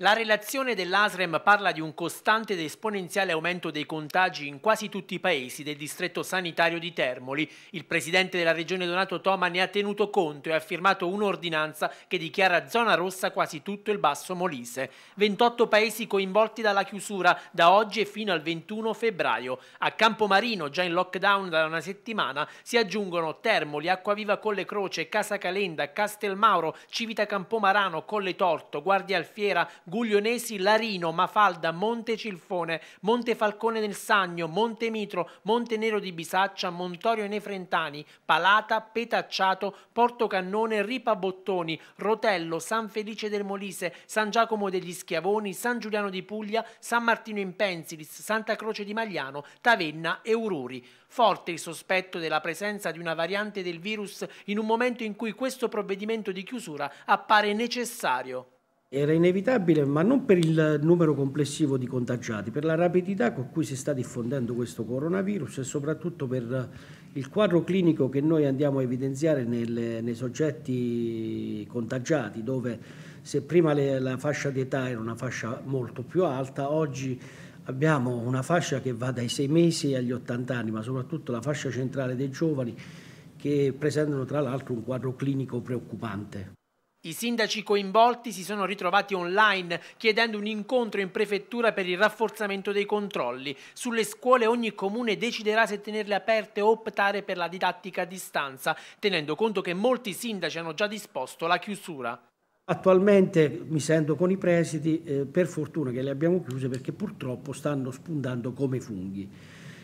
La relazione dell'ASREM parla di un costante ed esponenziale aumento dei contagi in quasi tutti i paesi del distretto sanitario di Termoli. Il presidente della regione Donato Toma ne ha tenuto conto e ha firmato un'ordinanza che dichiara zona rossa quasi tutto il Basso Molise. 28 paesi coinvolti dalla chiusura da oggi e fino al 21 febbraio. A Campomarino, già in lockdown da una settimana, si aggiungono Termoli, Acquaviva Colle Croce, Casa Calenda, Castelmauro, Civita Campomarano, Colle Torto, Guardia Alfiera, Guglionesi, Larino, Mafalda, Monte Cilfone, Monte Falcone del Sagno, Monte Mitro, Monte Nero di Bisaccia, Montorio Nefrentani, Palata, Petacciato, Portocannone, Ripabottoni, Rotello, San Felice del Molise, San Giacomo degli Schiavoni, San Giuliano di Puglia, San Martino in Pensilis, Santa Croce di Magliano, Tavenna e Ururi. Forte il sospetto della presenza di una variante del virus in un momento in cui questo provvedimento di chiusura appare necessario era inevitabile, ma non per il numero complessivo di contagiati, per la rapidità con cui si sta diffondendo questo coronavirus e soprattutto per il quadro clinico che noi andiamo a evidenziare nelle, nei soggetti contagiati, dove se prima le, la fascia di età era una fascia molto più alta, oggi abbiamo una fascia che va dai 6 mesi agli 80 anni, ma soprattutto la fascia centrale dei giovani che presentano tra l'altro un quadro clinico preoccupante. I sindaci coinvolti si sono ritrovati online chiedendo un incontro in prefettura per il rafforzamento dei controlli. Sulle scuole ogni comune deciderà se tenerle aperte o optare per la didattica a distanza, tenendo conto che molti sindaci hanno già disposto la chiusura. Attualmente mi sento con i presidi, eh, per fortuna che le abbiamo chiuse perché purtroppo stanno spuntando come funghi.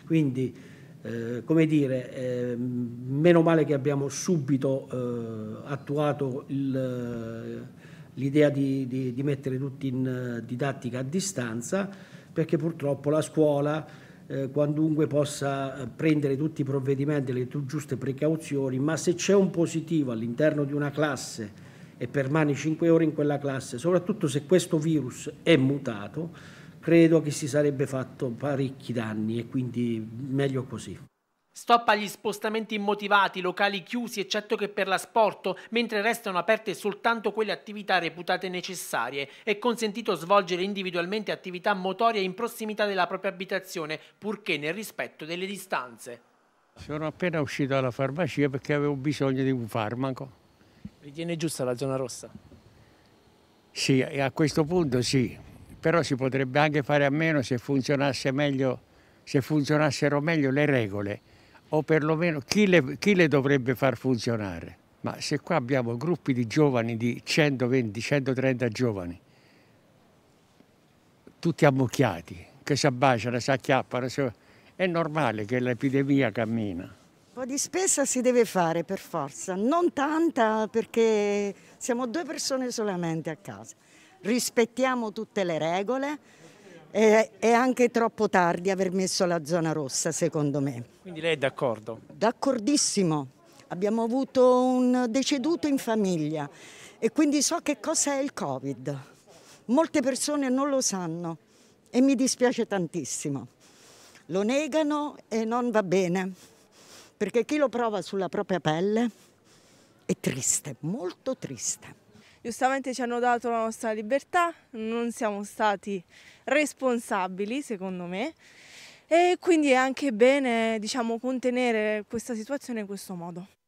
Quindi eh, come dire, eh, meno male che abbiamo subito eh, attuato eh, l'idea di, di, di, mettere tutti in eh, didattica a distanza, perché purtroppo la scuola, quantunque possa prendere tutti i provvedimenti e le giuste precauzioni, ma se c'è un positivo all'interno di una classe e permani 5 ore in quella classe, soprattutto se questo virus è mutato, credo che si sarebbe fatto parecchi danni e quindi meglio così. Stop agli spostamenti immotivati, locali chiusi eccetto che per l'asporto, mentre restano aperte soltanto quelle attività reputate necessarie. È consentito svolgere individualmente attività motorie in prossimità della propria abitazione, purché nel rispetto delle distanze. Sono appena uscito dalla farmacia perché avevo bisogno di un farmaco. Ritiene giusta la zona rossa? Sì, a questo punto sì, però si potrebbe anche fare a meno se, funzionasse meglio, se funzionassero meglio le regole o perlomeno chi le, chi le dovrebbe far funzionare. Ma se qua abbiamo gruppi di giovani di 120, 130 giovani, tutti ammucchiati, che si abbaciano, si acchiappano, è normale che l'epidemia cammina. Un po' di spesa si deve fare per forza, non tanta perché siamo due persone solamente a casa rispettiamo tutte le regole. E, è anche troppo tardi aver messo la zona rossa, secondo me. Quindi lei è d'accordo? D'accordissimo. Abbiamo avuto un deceduto in famiglia e quindi so che cosa è il Covid. Molte persone non lo sanno e mi dispiace tantissimo. Lo negano e non va bene, perché chi lo prova sulla propria pelle è triste, molto triste giustamente ci hanno dato la nostra libertà, non siamo stati responsabili secondo me e quindi è anche bene diciamo, contenere questa situazione in questo modo.